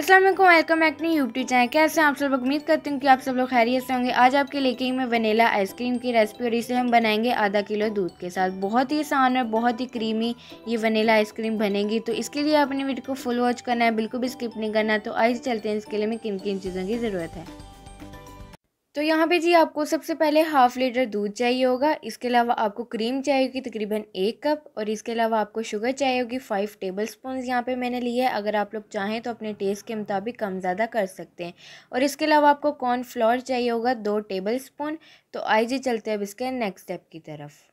Aslam welcome back to YouTube channel कैसे आप सब लोग उम्मीद करती हूँ कि आप सब लोग खैरियत से होंगे आज आपके लेके ही मैं वनीला आइसक्रीम की रेसिपी और इसे हम बनाएंगे आधा किलो दूध के साथ बहुत ही आसान और बहुत ही क्रीमी ये वनीला आइसक्रीम बनेगी तो इसके लिए आपने वीडियो को फुल वॉच करना है बिल्कुल भी स्किप नहीं करना तो आइए चलते हैं इसके लिए हमें किन किन चीज़ों की ज़रूरत है तो यहाँ पे जी आपको सबसे पहले हाफ़ लीटर दूध चाहिए होगा इसके अलावा आपको क्रीम चाहिए होगी तकरीबन एक कप और इसके अलावा आपको शुगर चाहिए होगी फ़ाइव टेबल स्पून यहाँ पर मैंने लिया है अगर आप लोग चाहें तो अपने टेस्ट के मुताबिक कम ज़्यादा कर सकते हैं और इसके अलावा आपको कॉर्न फ्लोर चाहिए होगा दो टेबल स्पून तो आइए चलते हैं अब इसके नेक्स्ट स्टेप की तरफ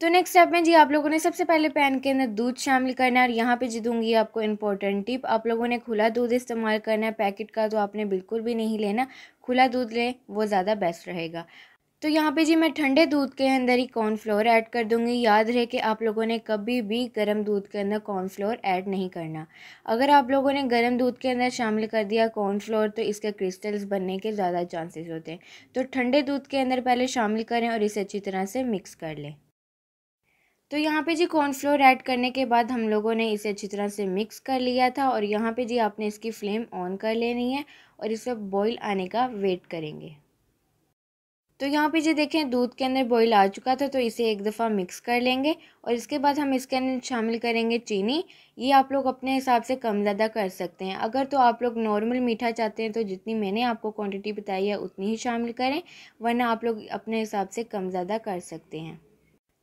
तो नेक्स्ट स्टेप में जी आप लोगों ने सबसे पहले पैन के अंदर दूध शामिल करना है और यहाँ पे जी दूंगी आपको इम्पोर्टेंट टिप आप लोगों ने खुला दूध इस्तेमाल करना है पैकेट का तो आपने बिल्कुल भी नहीं लेना खुला दूध लें वो ज़्यादा बेस्ट रहेगा तो यहाँ पे जी मैं ठंडे दूध के अंदर ही कॉर्नफ्लोर ऐड कर दूंगी याद रहे कि आप लोगों ने कभी भी गर्म दूध के अंदर कॉर्नफ्लोर ऐड नहीं करना अगर आप लोगों ने गर्म दूध के अंदर शामिल कर दिया कॉर्नफ्लोर तो इसके क्रिस्टल्स बनने के ज़्यादा चांसेस होते हैं तो ठंडे दूध के अंदर पहले शामिल करें और इसे अच्छी तरह से मिक्स कर लें तो यहाँ पे जी कॉर्नफ्लोर ऐड करने के बाद हम लोगों ने इसे अच्छी तरह से मिक्स कर लिया था और यहाँ पे जी आपने इसकी फ्लेम ऑन कर लेनी है और इसे बॉईल आने का वेट करेंगे तो यहाँ पे जी देखें दूध के अंदर बॉईल आ चुका था तो इसे एक दफ़ा मिक्स कर लेंगे और इसके बाद हम इसके अंदर शामिल करेंगे चीनी ये आप लोग अपने हिसाब से कम ज़्यादा कर सकते हैं अगर तो आप लोग नॉर्मल मीठा चाहते हैं तो जितनी मैंने आपको क्वांटिटी बताई है उतनी ही शामिल करें वरना आप लोग अपने हिसाब से कम ज़्यादा कर सकते हैं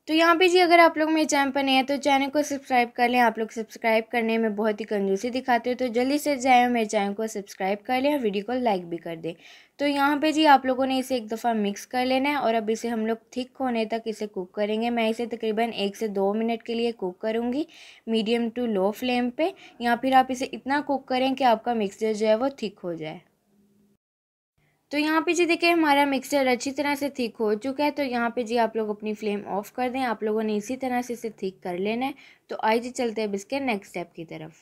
तो यहाँ पे जी अगर आप लोग मेरे चैनल पर नहीं है तो चैनल को सब्सक्राइब कर लें आप लोग सब्सक्राइब करने में बहुत ही कंजूसी दिखाते हो तो जल्दी से जाए मेरे चैनल को सब्सक्राइब कर लें और वीडियो को लाइक भी कर दें तो यहाँ पे जी आप लोगों ने इसे एक दफ़ा मिक्स कर लेना है और अब इसे हम लोग थिक होने तक इसे कुक करेंगे मैं इसे तकरीबन एक से दो मिनट के लिए कुक करूँगी मीडियम टू लो फ्लेम पर या फिर आप इसे इतना कुक करें कि आपका मिक्सचर जो है वो थिक हो जाए तो यहाँ पे जी देखिए हमारा मिक्सचर अच्छी तरह से ठीक हो चुका है तो यहाँ पे जी आप लोग अपनी फ्लेम ऑफ कर दें आप लोगों ने इसी तरह से इसे ठीक कर लेना है तो आई जी चलते हैं अब इसके नेक्स्ट स्टेप की तरफ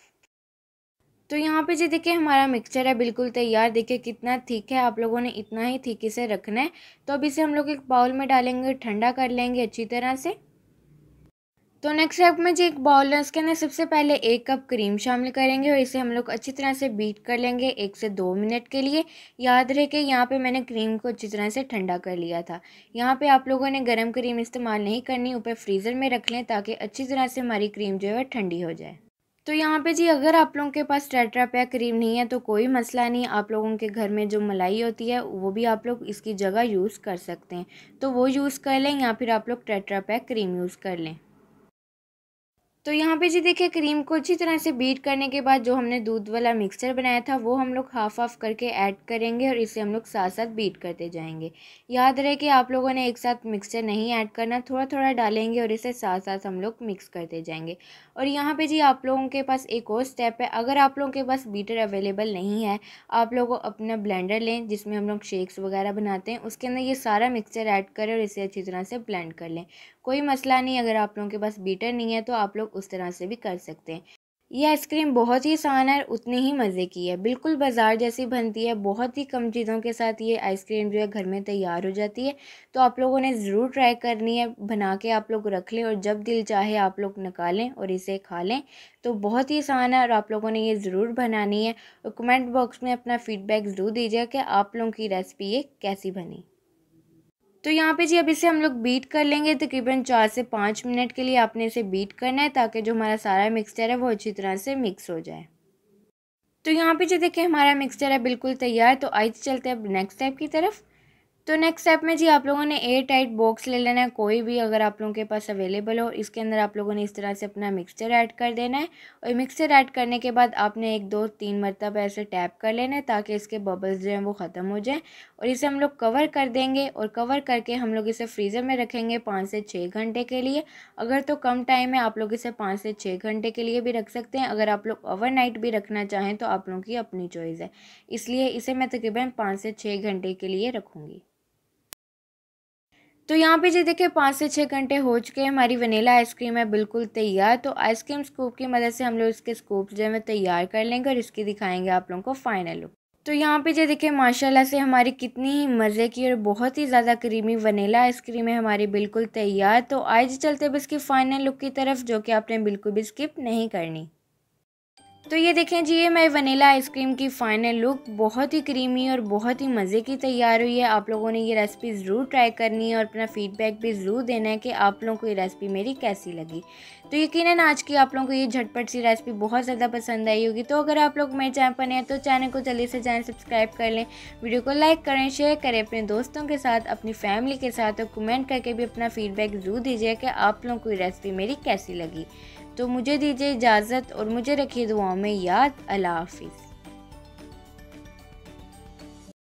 तो यहाँ पे जी देखिए हमारा मिक्सचर है बिल्कुल तैयार देखिए कितना ठीक है आप लोगों ने इतना ही ठीक इसे रखना है तो अब इसे हम लोग एक बाउल में डालेंगे ठंडा कर लेंगे अच्छी तरह से तो नेक्स्ट स्टेप में जी एक बाउल है उसके अंदर सबसे पहले एक कप क्रीम शामिल करेंगे और इसे हम लोग अच्छी तरह से बीट कर लेंगे एक से दो मिनट के लिए याद रहे कि यहाँ पे मैंने क्रीम को अच्छी तरह से ठंडा कर लिया था यहाँ पे आप लोगों ने गर्म क्रीम इस्तेमाल नहीं करनी ऊपर फ्रीज़र में रख लें ताकि अच्छी तरह से हमारी क्रीम जो है ठंडी हो जाए तो यहाँ पे जी अगर आप लोगों के पास टेट्रा पैक क्रीम नहीं है तो कोई मसला नहीं आप लोगों के घर में जो मलाई होती है वो भी आप लोग इसकी जगह यूज़ कर सकते हैं तो वो यूज़ कर लें या फिर आप लोग टेट्रा पैक क्रीम यूज़ कर लें तो यहाँ पे जी देखिए क्रीम को अच्छी तरह से बीट करने के बाद जो हमने दूध वाला मिक्सचर बनाया था वो हम लोग हाफ हाफ करके ऐड करेंगे और इसे हम लोग साथ साथ बीट करते जाएंगे याद रहे कि आप लोगों ने एक साथ मिक्सचर नहीं ऐड करना थोड़ा थोड़ा डालेंगे और इसे साथ साथ हम लोग मिक्स करते जाएंगे और यहाँ पे जी आप लोगों के पास एक और स्टेप है अगर आप लोगों के पास बीटर अवेलेबल नहीं है आप लोग अपना ब्लेंडर लें जिसमें हम लोग शेक्स वगैरह बनाते हैं उसके अंदर ये सारा मिक्सचर ऐड करें और इसे अच्छी तरह से ब्लेंड कर लें कोई मसला नहीं अगर आप लोगों के पास बीटर नहीं है तो आप लोग उस तरह से भी कर सकते हैं ये आइसक्रीम बहुत ही आसान है उतनी ही मज़े की है बिल्कुल बाज़ार जैसी बनती है बहुत ही कम चीज़ों के साथ ये आइसक्रीम जो है घर में तैयार हो जाती है तो आप लोगों ने ज़रूर ट्राई करनी है बना के आप लोग रख लें और जब दिल चाहे आप लोग निकालें और इसे खा लें तो बहुत ही आसान है और आप लोगों ने ये ज़रूर बनानी है और कमेंट बॉक्स में अपना फ़ीडबैक ज़रूर दीजिएगा कि आप लोगों की रेसिपी ये कैसी बनी तो यहाँ पे जी अब इसे हम लोग बीट कर लेंगे तकरीबन तो चार से पाँच मिनट के लिए आपने इसे बीट करना है ताकि जो हमारा सारा मिक्सचर है वो अच्छी तरह से मिक्स हो जाए तो यहाँ पे जो देखिए हमारा मिक्सचर है बिल्कुल तैयार तो आइए चलते हैं अब नेक्स्ट स्टेप की तरफ तो नेक्स्ट स्टेप में जी आप लोगों ने एयर टाइट बॉक्स ले लेना है कोई भी अगर आप लोगों के पास अवेलेबल हो इसके अंदर आप लोगों ने इस तरह से अपना मिक्सचर ऐड कर देना है और मिक्सचर ऐड करने के बाद आपने एक दो तीन मरतब ऐसे टैप कर लेना है ताकि इसके बबल्स जो हैं वो ख़त्म हो जाएँ और इसे हम लोग कवर कर देंगे और कवर करके हम लोग इसे फ्रीज़र में रखेंगे पाँच से छः घंटे के लिए अगर तो कम टाइम है आप लोग इसे पाँच से छः घंटे के लिए भी रख सकते हैं अगर आप लोग ओवर भी रखना चाहें तो आप लोगों की अपनी चॉइस है इसलिए इसे मैं तकरीबन पाँच से छः घंटे के लिए रखूँगी तो यहाँ पे जो देखिए पाँच से छः घंटे हो चुके हैं हमारी वनीला आइसक्रीम है बिल्कुल तैयार तो आइसक्रीम स्कूप की मदद से हम लोग इसके स्कूप जो है तैयार कर लेंगे और इसकी दिखाएंगे आप लोगों को फाइनल लुक तो यहाँ पे जो देखिए माशाल्लाह से हमारी कितनी ही मज़े की और बहुत ही ज़्यादा क्रीमी वनीला आइसक्रीम है हमारी बिल्कुल तैयार तो आज चलते बस इसकी फ़ाइनल लुक की तरफ जो कि आपने बिल्कुल भी स्किप नहीं करनी तो ये देखें जी ये मैं वनीला आइसक्रीम की फ़ाइनल लुक बहुत ही क्रीमी और बहुत ही मज़े की तैयार हुई है आप लोगों ने ये रेसिपी ज़रूर ट्राई करनी है और अपना फ़ीडबैक भी ज़रूर देना है कि आप लोगों को ये रेसिपी मेरी कैसी लगी तो यकीन आज की आप लोगों को ये झटपट सी रेसिपी बहुत ज़्यादा पसंद आई होगी तो अगर आप लोग मेरे चैनल पर नहीं हैं तो चैनल को जल्दी से चैनल सब्सक्राइब कर लें वीडियो को लाइक करें शेयर करें अपने दोस्तों के साथ अपनी फैमिली के साथ और कमेंट करके भी अपना फ़ीडबैक ज़रूर दीजिए कि आप लोगों को ये रेसिपी मेरी कैसी लगी तो मुझे दीजिए इजाज़त और मुझे रखिए दुआओं में याद अल्लाह हाफिज़